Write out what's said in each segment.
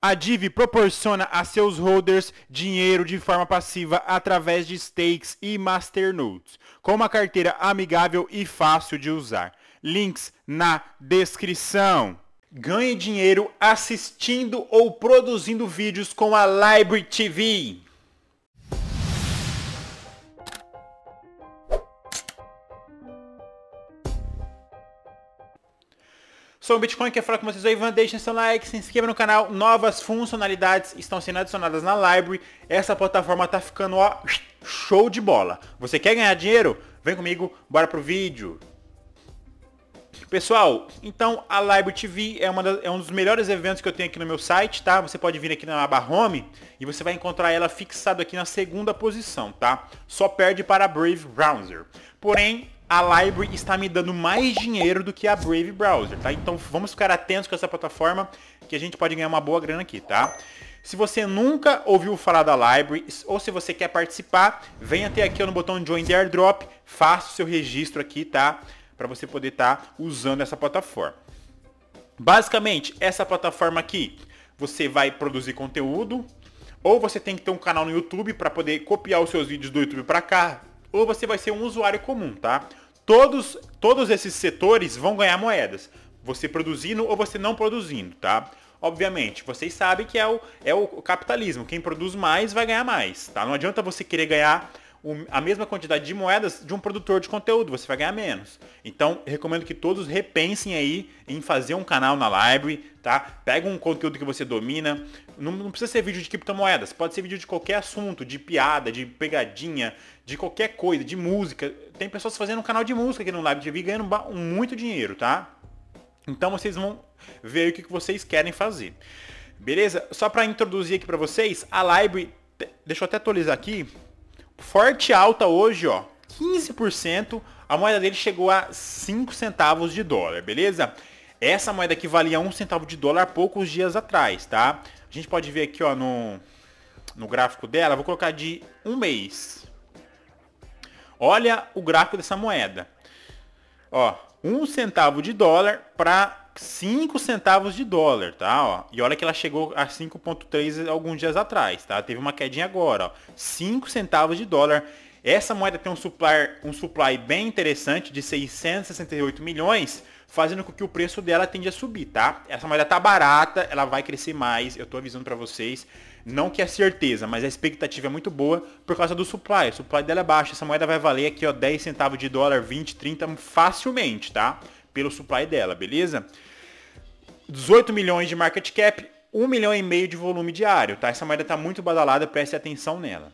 A DIV proporciona a seus holders dinheiro de forma passiva através de stakes e masternodes, com uma carteira amigável e fácil de usar. Links na descrição. Ganhe dinheiro assistindo ou produzindo vídeos com a Library TV. Sou o Bitcoin, que é falar com vocês aí, Van, deixem seu like, se inscreva no canal, novas funcionalidades estão sendo adicionadas na Library, essa plataforma tá ficando ó, show de bola. Você quer ganhar dinheiro? Vem comigo, bora pro vídeo. Pessoal, então a Library TV é, das, é, um dos melhores eventos que eu tenho aqui no meu site, tá? Você pode vir aqui na aba Home e você vai encontrar ela fixada aqui na segunda posição, tá? Só perde para a Brave Browser. Porém, a Library está me dando mais dinheiro do que a Brave Browser, tá? Então vamos ficar atentos com essa plataforma que a gente pode ganhar uma boa grana aqui, tá? Se você nunca ouviu falar da Library ou se você quer participar, vem até aqui no botão Join the Airdrop, faça o seu registro aqui, tá? Para você poder estar tá usando essa plataforma. Basicamente, essa plataforma aqui, você vai produzir conteúdo, ou você tem que ter um canal no YouTube para poder copiar os seus vídeos do YouTube para cá, ou você vai ser um usuário comum, tá? Todos, todos esses setores vão ganhar moedas, você produzindo ou você não produzindo, tá? Obviamente, vocês sabem que é o, é o capitalismo, quem produz mais vai ganhar mais, tá? Não adianta você querer ganhar a mesma quantidade de moedas de um produtor de conteúdo, você vai ganhar menos. Então, recomendo que todos repensem aí em fazer um canal na Library, tá? Pega um conteúdo que você domina, não, não precisa ser vídeo de criptomoedas, pode ser vídeo de qualquer assunto, de piada, de pegadinha, de qualquer coisa, de música. Tem pessoas fazendo um canal de música aqui no Live TV ganhando muito dinheiro, tá? Então vocês vão ver o que vocês querem fazer. Beleza? Só para introduzir aqui para vocês, a Library, deixa eu até atualizar aqui, forte alta hoje, ó, 15%. A moeda dele chegou a 5 centavos de dólar, beleza? Essa moeda que valia 1 centavo de dólar poucos dias atrás, tá? A gente pode ver aqui, ó, no, no gráfico dela, vou colocar de um mês. Olha o gráfico dessa moeda. Ó, 1 centavo de dólar para 5 centavos de dólar, tá? Ó, e olha que ela chegou a 5.3 alguns dias atrás, tá? Teve uma quedinha agora, ó. 5 centavos de dólar. Essa moeda tem um supply, um supply bem interessante de 668 milhões, fazendo com que o preço dela tende a subir, tá? Essa moeda tá barata, ela vai crescer mais, eu tô avisando para vocês. Não que é certeza, mas a expectativa é muito boa por causa do supply. O supply dela é baixo, essa moeda vai valer aqui, ó, 10 centavos de dólar, 20, 30 facilmente, tá? Pelo supply dela, beleza? 18 milhões de market cap, 1 milhão e meio de volume diário, tá? Essa moeda está muito badalada, preste atenção nela.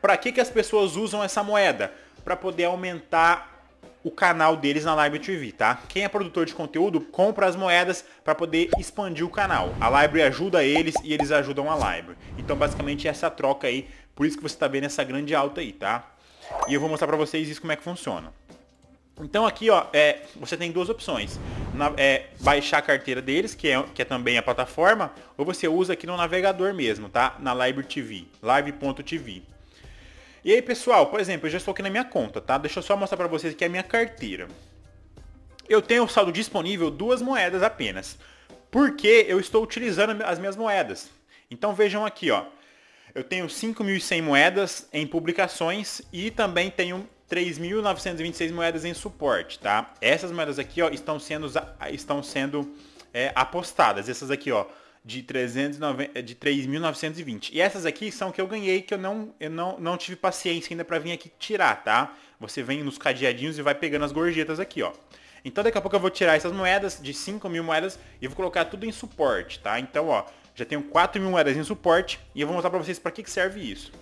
Para que, que as pessoas usam essa moeda? Para poder aumentar o canal deles na Library TV, tá? Quem é produtor de conteúdo, compra as moedas para poder expandir o canal. A Library ajuda eles e eles ajudam a Library. Então, basicamente, essa é troca aí. Por isso que você está vendo essa grande alta aí, tá? E eu vou mostrar para vocês isso como é que funciona. Então, aqui, ó, é, você tem duas opções na, é, baixar a carteira deles, que é, que é também a plataforma, ou você usa aqui no navegador mesmo, tá? Na Live TV, live.tv. E aí, pessoal, por exemplo, eu já estou aqui na minha conta, tá? Deixa eu só mostrar para vocês aqui a minha carteira. Eu tenho o saldo disponível duas moedas apenas, porque eu estou utilizando as minhas moedas. Então vejam aqui, ó. Eu tenho 5.100 moedas em publicações e também tenho 3.926 moedas em suporte, tá? Essas moedas aqui, ó, estão sendo, estão sendo é, apostadas. Essas aqui, ó, de de 3.920. E essas aqui são que eu ganhei, que eu não, eu não, não tive paciência ainda para vir aqui tirar, tá? Você vem nos cadeadinhos e vai pegando as gorjetas aqui, ó. Então daqui a pouco eu vou tirar essas moedas, de 5.000 mil moedas, e vou colocar tudo em suporte, tá? Então, ó, já tenho 4.000 mil moedas em suporte, e eu vou mostrar pra vocês pra que, que serve isso.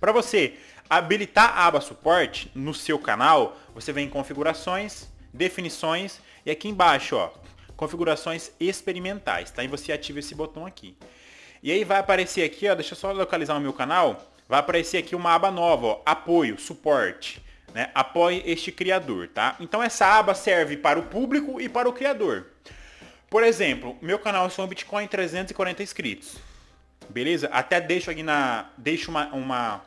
Pra você Habilitar a aba suporte no seu canal, você vem em configurações, definições e aqui embaixo, ó, configurações experimentais, tá? E você ativa esse botão aqui. E aí vai aparecer aqui, ó, deixa eu só localizar o meu canal, vai aparecer aqui uma aba nova, ó, apoio, suporte, né? Apoie este criador, tá? Então essa aba serve para o público e para o criador. Por exemplo, meu canal é Som Bitcoin 340 inscritos. Beleza? Até deixo aqui na deixo uma, uma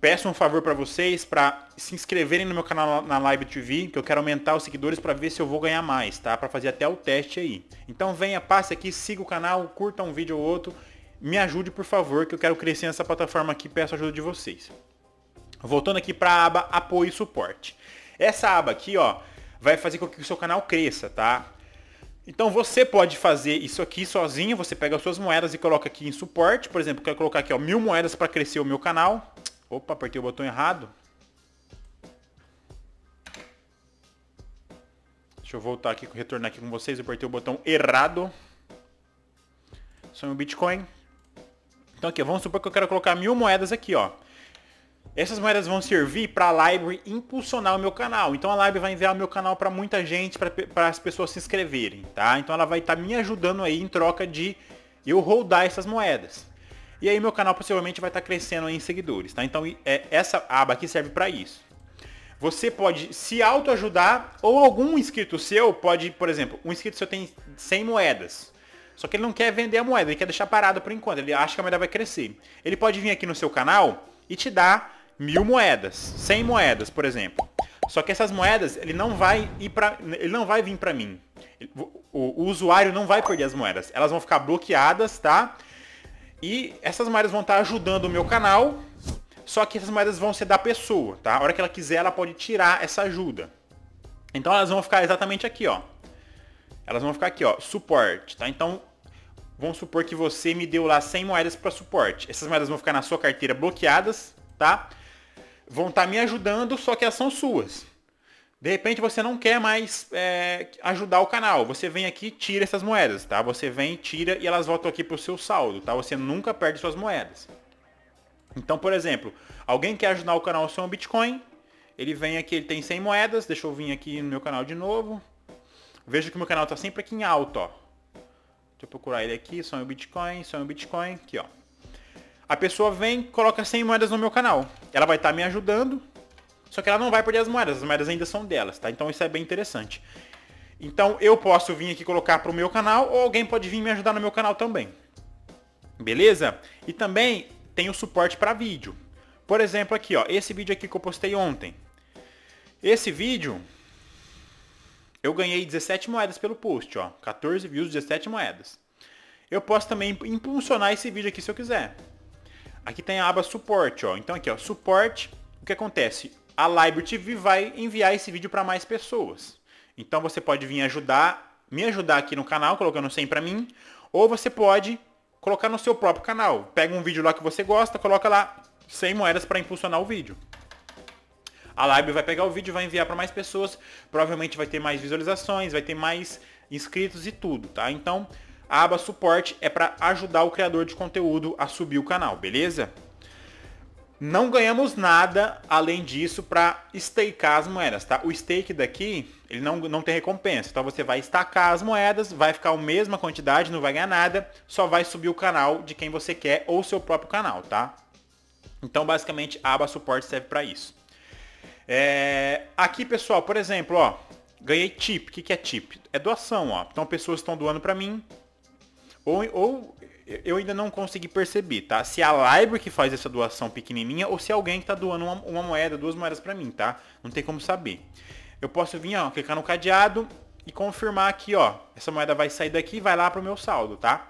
Peço um favor para vocês para se inscreverem no meu canal na Live TV, que eu quero aumentar os seguidores para ver se eu vou ganhar mais, tá? Para fazer até o teste aí. Então venha, passe aqui, siga o canal, curta um vídeo ou outro, me ajude por favor, que eu quero crescer nessa plataforma aqui, peço a ajuda de vocês. Voltando aqui para a aba apoio e suporte. Essa aba aqui, ó, vai fazer com que o seu canal cresça, tá? Então você pode fazer isso aqui sozinho, você pega as suas moedas e coloca aqui em suporte, por exemplo, quero colocar aqui ó, mil moedas para crescer o meu canal. Opa, apertei o botão errado. Deixa eu voltar aqui, retornar aqui com vocês. Eu apertei o botão errado. Sonho Bitcoin. Então aqui, vamos supor que eu quero colocar mil moedas aqui, ó. Essas moedas vão servir para a Library impulsionar o meu canal. Então a Library vai enviar o meu canal para muita gente, para as pessoas se inscreverem, tá? Então ela vai estar tá me ajudando aí em troca de eu rodar essas moedas. E aí meu canal possivelmente vai estar tá crescendo em seguidores, tá? Então é, essa aba aqui serve para isso. Você pode se autoajudar ou algum inscrito seu pode, por exemplo, um inscrito seu tem 100 moedas. Só que ele não quer vender a moeda, ele quer deixar parado por enquanto, ele acha que a moeda vai crescer. Ele pode vir aqui no seu canal e te dar mil moedas, 100 moedas, por exemplo. Só que essas moedas, ele não vai ir para, ele não vai vir para mim. O, o, o usuário não vai perder as moedas, elas vão ficar bloqueadas, tá? E essas moedas vão estar ajudando o meu canal, só que essas moedas vão ser da pessoa, tá? A hora que ela quiser, ela pode tirar essa ajuda. Então elas vão ficar exatamente aqui, ó. Elas vão ficar aqui, ó, suporte, tá? Então, vamos supor que você me deu lá 100 moedas para suporte. Essas moedas vão ficar na sua carteira bloqueadas, tá? Vão estar me ajudando, só que elas são suas. De repente você não quer mais é, ajudar o canal. Você vem aqui tira essas moedas, tá? Você vem, tira e elas voltam aqui pro seu saldo, tá? Você nunca perde suas moedas. Então, por exemplo, alguém quer ajudar o canal seu Bitcoin. Ele vem aqui, ele tem 100 moedas. Deixa eu vir aqui no meu canal de novo. Veja que o meu canal tá sempre aqui em alto, ó. Deixa eu procurar ele aqui, sonho Bitcoin, sonho Bitcoin, aqui ó. A pessoa vem, coloca 100 moedas no meu canal. Ela vai estar tá me ajudando, só que ela não vai perder as moedas, as moedas ainda são delas, tá? Então isso é bem interessante. Então eu posso vir aqui colocar para o meu canal ou alguém pode vir me ajudar no meu canal também. Beleza? E também tem o suporte para vídeo. Por exemplo aqui, ó, esse vídeo aqui que eu postei ontem. Esse vídeo eu ganhei 17 moedas pelo post, ó, 14 views, 17 moedas. Eu posso também impulsionar esse vídeo aqui se eu quiser. Aqui tem a aba suporte, ó. Então aqui, ó, suporte, o que acontece? a Library TV vai enviar esse vídeo para mais pessoas. Então você pode vir ajudar, me ajudar aqui no canal, colocando 100 para mim, ou você pode colocar no seu próprio canal. Pega um vídeo lá que você gosta, coloca lá 100 moedas para impulsionar o vídeo. A Library vai pegar o vídeo, vai enviar para mais pessoas, provavelmente vai ter mais visualizações, vai ter mais inscritos e tudo, tá? Então, a aba suporte é para ajudar o criador de conteúdo a subir o canal, beleza? Não ganhamos nada além disso para stakear as moedas, tá? O stake daqui, ele não, não tem recompensa. Então você vai estacar as moedas, vai ficar a mesma quantidade, não vai ganhar nada, só vai subir o canal de quem você quer ou seu próprio canal, tá? Então basicamente a aba suporte serve para isso. É... Aqui pessoal, por exemplo, ó, ganhei tip. O que, que é tip? É doação, ó. Então pessoas estão doando para mim, ou, ou eu ainda não consegui perceber, tá? Se é a Libre que faz essa doação pequenininha ou se é alguém que tá doando uma, uma moeda, duas moedas para mim, tá? Não tem como saber. Eu posso vir, ó, clicar no cadeado e confirmar aqui, ó. Essa moeda vai sair daqui e vai lá pro meu saldo, tá?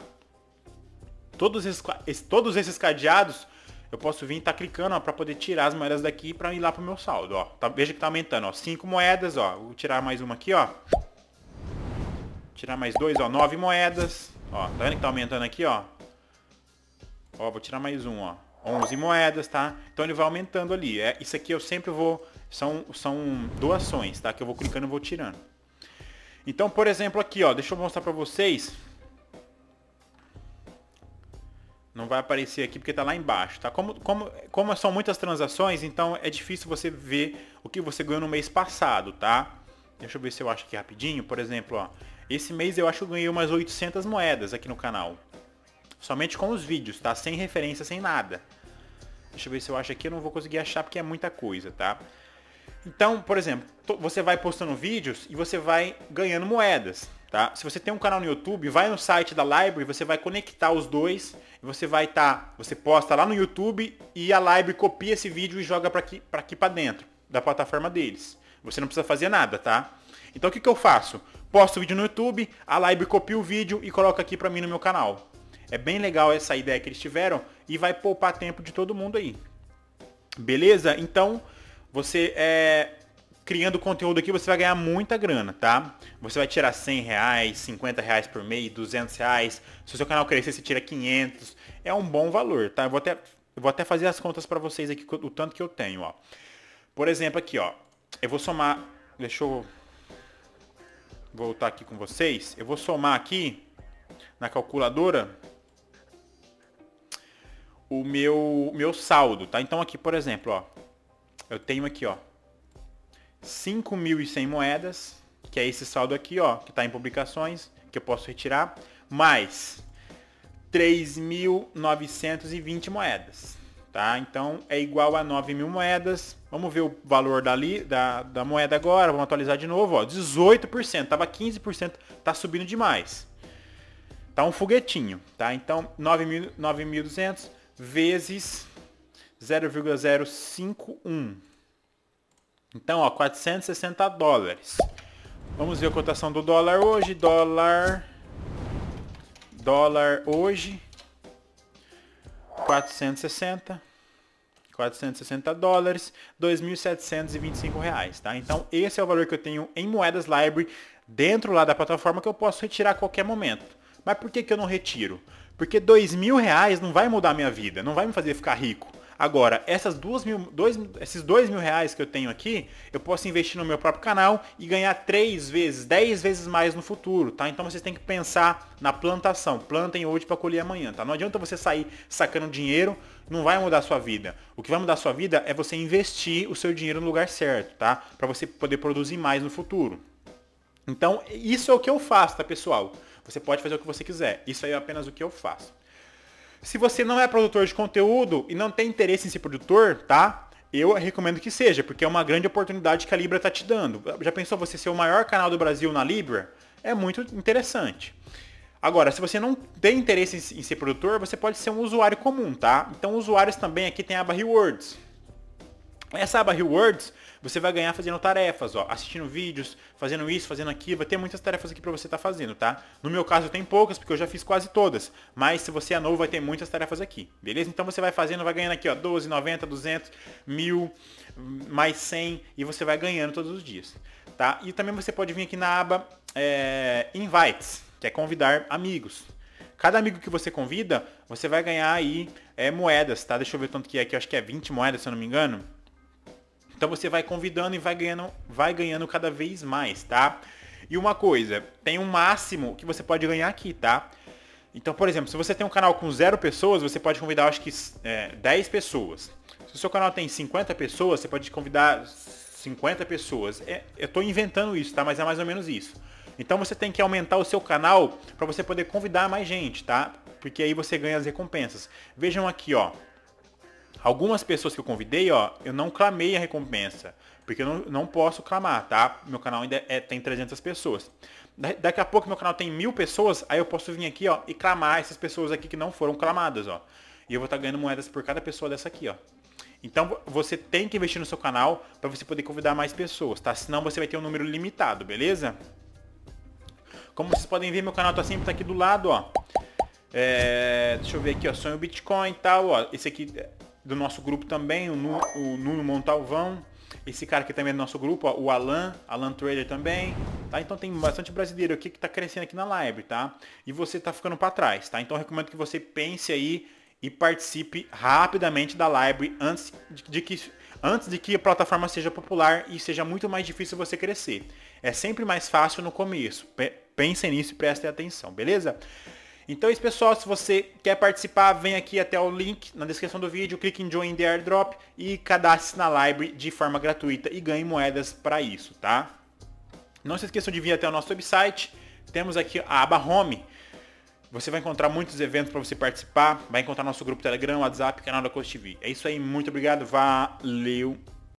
Todos esses, todos esses cadeados, eu posso vir e tá clicando, ó, pra poder tirar as moedas daqui pra ir lá pro meu saldo, ó. Tá, veja que tá aumentando, ó. Cinco moedas, ó. Vou tirar mais uma aqui, ó. Tirar mais dois, ó. Nove moedas. Ó, tá vendo que tá aumentando aqui, ó? Ó, vou tirar mais um, ó. 11 moedas, tá? Então ele vai aumentando ali. É, isso aqui eu sempre vou... São, são doações, tá? Que eu vou clicando e vou tirando. Então, por exemplo, aqui, ó. Deixa eu mostrar pra vocês. Não vai aparecer aqui porque tá lá embaixo, tá? Como, como, como são muitas transações, então é difícil você ver o que você ganhou no mês passado, tá? Deixa eu ver se eu acho aqui rapidinho. Por exemplo, ó. Esse mês eu acho que eu ganhei umas 800 moedas aqui no canal. Somente com os vídeos, tá? Sem referência, sem nada. Deixa eu ver se eu acho aqui, eu não vou conseguir achar porque é muita coisa, tá? Então, por exemplo, você vai postando vídeos e você vai ganhando moedas, tá? Se você tem um canal no YouTube, vai no site da Library, você vai conectar os dois, você vai tá, você posta lá no YouTube e a Library copia esse vídeo e joga para aqui para dentro da plataforma deles. Você não precisa fazer nada, tá? Então o que, que eu faço? posto o vídeo no YouTube, a Live copia o vídeo e coloca aqui pra mim no meu canal. É bem legal essa ideia que eles tiveram e vai poupar tempo de todo mundo aí. Beleza? Então, você é, criando conteúdo aqui, você vai ganhar muita grana, tá? Você vai tirar 100 reais, 50 reais por mês, 200 reais. Se o seu canal crescer, você tira 500. É um bom valor, tá? Eu vou até, eu vou até fazer as contas para vocês aqui, o tanto que eu tenho, ó. Por exemplo, aqui, ó. Eu vou somar... Deixa eu voltar aqui com vocês, eu vou somar aqui na calculadora o meu, meu saldo, tá? Então aqui, por exemplo, ó, eu tenho aqui, ó, 5.100 moedas, que é esse saldo aqui, ó, que está em publicações, que eu posso retirar, mais 3.920 moedas tá? Então é igual a 9 mil moedas. Vamos ver o valor dali, da, da moeda agora, vamos atualizar de novo, ó, 18%, tava 15%, tá subindo demais. Tá um foguetinho, tá? Então 9.200 vezes 0,051. Então, ó, 460 dólares. Vamos ver a cotação do dólar hoje, dólar dólar hoje 460, 460 dólares, 2.725 reais, tá? Então esse é o valor que eu tenho em moedas library dentro lá da plataforma que eu posso retirar a qualquer momento. Mas por que, que eu não retiro? Porque 2 mil reais não vai mudar a minha vida, não vai me fazer ficar rico. Agora, essas duas mil, dois, esses dois mil reais que eu tenho aqui, eu posso investir no meu próprio canal e ganhar três vezes, dez vezes mais no futuro, tá? Então vocês têm que pensar na plantação. Plantem hoje para colher amanhã, tá? Não adianta você sair sacando dinheiro, não vai mudar a sua vida. O que vai mudar a sua vida é você investir o seu dinheiro no lugar certo, tá? Para você poder produzir mais no futuro. Então, isso é o que eu faço, tá, pessoal? Você pode fazer o que você quiser. Isso aí é apenas o que eu faço. Se você não é produtor de conteúdo e não tem interesse em ser produtor, tá? Eu recomendo que seja, porque é uma grande oportunidade que a Libra está te dando. Já pensou você ser o maior canal do Brasil na Libra? É muito interessante. Agora, se você não tem interesse em ser produtor, você pode ser um usuário comum, tá? Então, usuários também aqui tem a aba Rewards. Essa aba Rewards, você vai ganhar fazendo tarefas, ó, assistindo vídeos, fazendo isso, fazendo aquilo, vai ter muitas tarefas aqui para você estar tá fazendo, tá? No meu caso tem poucas, porque eu já fiz quase todas, mas se você é novo vai ter muitas tarefas aqui, beleza? Então você vai fazendo, vai ganhando aqui, ó, 12, 90, 200, 1000, mais 100, e você vai ganhando todos os dias, tá? E também você pode vir aqui na aba é, Invites, que é convidar amigos, Cada amigo que você convida, você vai ganhar aí é, moedas, tá? Deixa eu ver quanto que é aqui, acho que é 20 moedas, se eu não me engano. Então você vai convidando e vai ganhando, vai ganhando cada vez mais, tá? E uma coisa, tem um máximo que você pode ganhar aqui, tá? Então, por exemplo, se você tem um canal com zero pessoas, você pode convidar, acho que, é, 10 pessoas. Se o seu canal tem 50 pessoas, você pode convidar 50 pessoas. É, eu estou inventando isso, tá? Mas é mais ou menos isso. Então você tem que aumentar o seu canal para você poder convidar mais gente, tá? Porque aí você ganha as recompensas. Vejam aqui, ó. Algumas pessoas que eu convidei, ó, eu não clamei a recompensa. Porque eu não, não posso clamar, tá? Meu canal ainda é, tem 300 pessoas. Da, daqui a pouco meu canal tem mil pessoas, aí eu posso vir aqui, ó, e clamar essas pessoas aqui que não foram clamadas, ó. E eu vou estar tá ganhando moedas por cada pessoa dessa aqui, ó. Então você tem que investir no seu canal para você poder convidar mais pessoas, tá? Senão você vai ter um número limitado, beleza? Como vocês podem ver, meu canal tá sempre tá aqui do lado, ó. É, deixa eu ver aqui, ó, sonho Bitcoin e tal, ó. Esse aqui do nosso grupo também, o, nu, o Nuno Montalvão. Esse cara aqui também é do nosso grupo, ó, o Alan, Alan Trader também. Tá? Então tem bastante brasileiro aqui que está crescendo aqui na live, tá? E você está ficando para trás, tá? Então recomendo que você pense aí e participe rapidamente da live antes de que antes de que a plataforma seja popular e seja muito mais difícil você crescer. É sempre mais fácil no começo. Pensem nisso e prestem atenção, beleza? Então é isso, pessoal. Se você quer participar, vem aqui até o link na descrição do vídeo, clique em Join the Airdrop e cadastre-se na Library de forma gratuita e ganhe moedas para isso, tá? Não se esqueçam de vir até o nosso website. Temos aqui a aba Home. Você vai encontrar muitos eventos para você participar. Vai encontrar nosso grupo Telegram, WhatsApp, canal da Coach TV. É isso aí. Muito obrigado. Valeu.